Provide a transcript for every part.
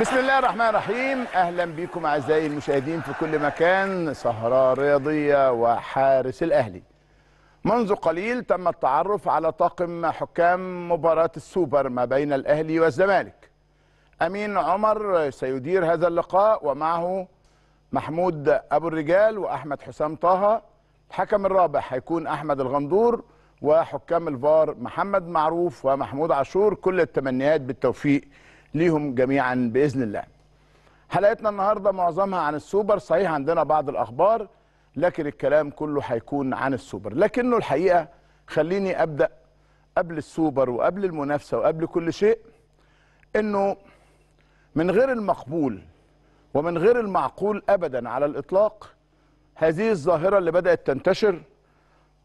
بسم الله الرحمن الرحيم اهلا بكم اعزائي المشاهدين في كل مكان سهره رياضيه وحارس الاهلي منذ قليل تم التعرف على طاقم حكام مباراه السوبر ما بين الاهلي والزمالك امين عمر سيدير هذا اللقاء ومعه محمود ابو الرجال واحمد حسام طه الحكم الرابع هيكون احمد الغندور وحكام الفار محمد معروف ومحمود عاشور كل التمنيات بالتوفيق ليهم جميعا باذن الله. حلقتنا النهارده معظمها عن السوبر، صحيح عندنا بعض الاخبار لكن الكلام كله هيكون عن السوبر، لكنه الحقيقه خليني ابدا قبل السوبر وقبل المنافسه وقبل كل شيء انه من غير المقبول ومن غير المعقول ابدا على الاطلاق هذه الظاهره اللي بدات تنتشر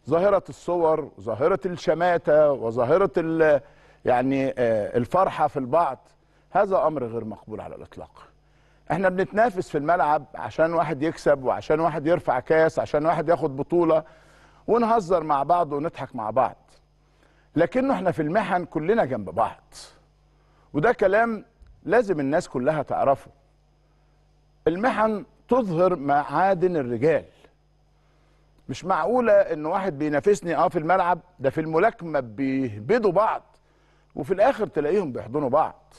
ظاهره الصور وظاهره الشماته وظاهره يعني آه، الفرحه في البعض هذا امر غير مقبول على الاطلاق احنا بنتنافس في الملعب عشان واحد يكسب وعشان واحد يرفع كاس عشان واحد ياخد بطوله ونهزر مع بعض ونضحك مع بعض لكنه احنا في المحن كلنا جنب بعض وده كلام لازم الناس كلها تعرفه المحن تظهر معادن الرجال مش معقولة ان واحد بينافسني اه في الملعب ده في الملاكمة بيهبدوا بعض وفي الاخر تلاقيهم بيحضنوا بعض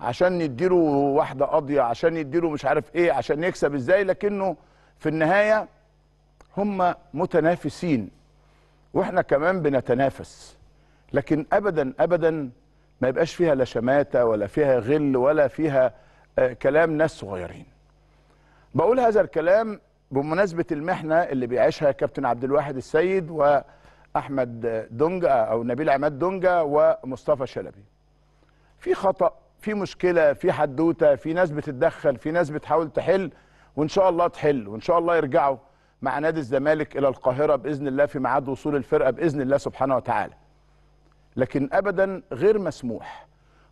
عشان يديله واحده قاضيه عشان يديله مش عارف ايه عشان يكسب ازاي لكنه في النهايه هم متنافسين واحنا كمان بنتنافس لكن ابدا ابدا ما يبقاش فيها لا شماته ولا فيها غل ولا فيها آه كلام ناس صغيرين بقول هذا الكلام بمناسبة المحنة اللي بيعيشها كابتن عبد الواحد السيد وأحمد دونجا أو نبيل عماد دونجا ومصطفى شلبي في خطأ في مشكله في حدوته في ناس بتتدخل في ناس بتحاول تحل وان شاء الله تحل وان شاء الله يرجعوا مع نادي الزمالك الى القاهره باذن الله في ميعاد وصول الفرقه باذن الله سبحانه وتعالى. لكن ابدا غير مسموح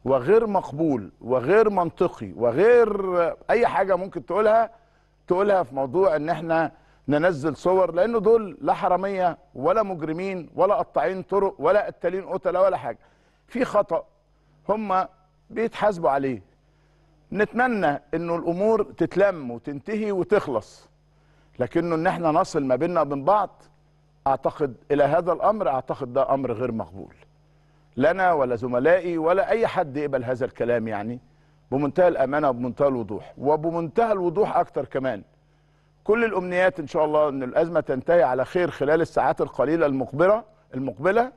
وغير مقبول وغير منطقي وغير اي حاجه ممكن تقولها تقولها في موضوع ان احنا ننزل صور لانه دول لا حراميه ولا مجرمين ولا قطاعين طرق ولا قتالين قتله ولا حاجه. في خطا هم بيتحاسبوا عليه نتمنى انه الامور تتلم وتنتهي وتخلص لكنه ان احنا نصل ما بيننا وبين بعض اعتقد الى هذا الامر اعتقد ده امر غير مقبول لنا ولا زملائي ولا اي حد يقبل هذا الكلام يعني بمنتهى الامانه وبمنتهى الوضوح وبمنتهى الوضوح اكتر كمان كل الامنيات ان شاء الله ان الازمه تنتهي على خير خلال الساعات القليله المقبله المقبله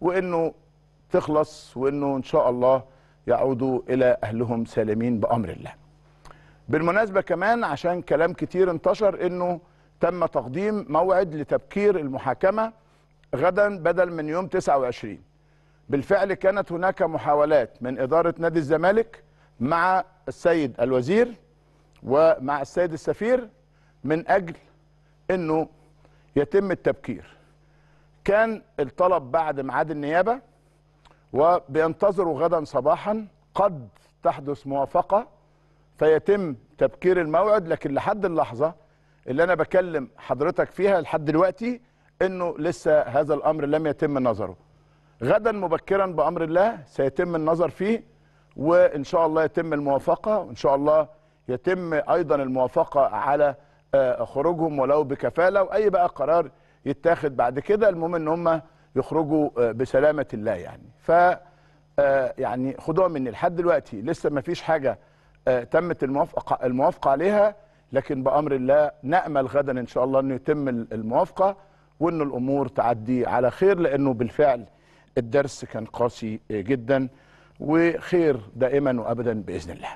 وانه تخلص وانه ان شاء الله يعودوا إلى أهلهم سالمين بأمر الله بالمناسبة كمان عشان كلام كتير انتشر أنه تم تقديم موعد لتبكير المحاكمة غدا بدل من يوم 29 بالفعل كانت هناك محاولات من إدارة نادي الزمالك مع السيد الوزير ومع السيد السفير من أجل أنه يتم التبكير كان الطلب بعد ميعاد النيابة وبينتظروا غدا صباحا قد تحدث موافقه فيتم تبكير الموعد لكن لحد اللحظه اللي انا بكلم حضرتك فيها لحد دلوقتي انه لسه هذا الامر لم يتم نظره. غدا مبكرا بامر الله سيتم النظر فيه وان شاء الله يتم الموافقه وان شاء الله يتم ايضا الموافقه على آه، خروجهم ولو بكفاله واي بقى قرار يتاخد بعد كده المهم ان هم يخرجوا آه، بسلامه الله يعني ف آه، يعني خدوها مني لحد دلوقتي لسه ما فيش حاجه آه، تمت الموافقه الموافقه عليها لكن بامر الله نامل غدا ان شاء الله انه يتم الموافقه وان الامور تعدي على خير لانه بالفعل الدرس كان قاسي جدا وخير دائما وابدا باذن الله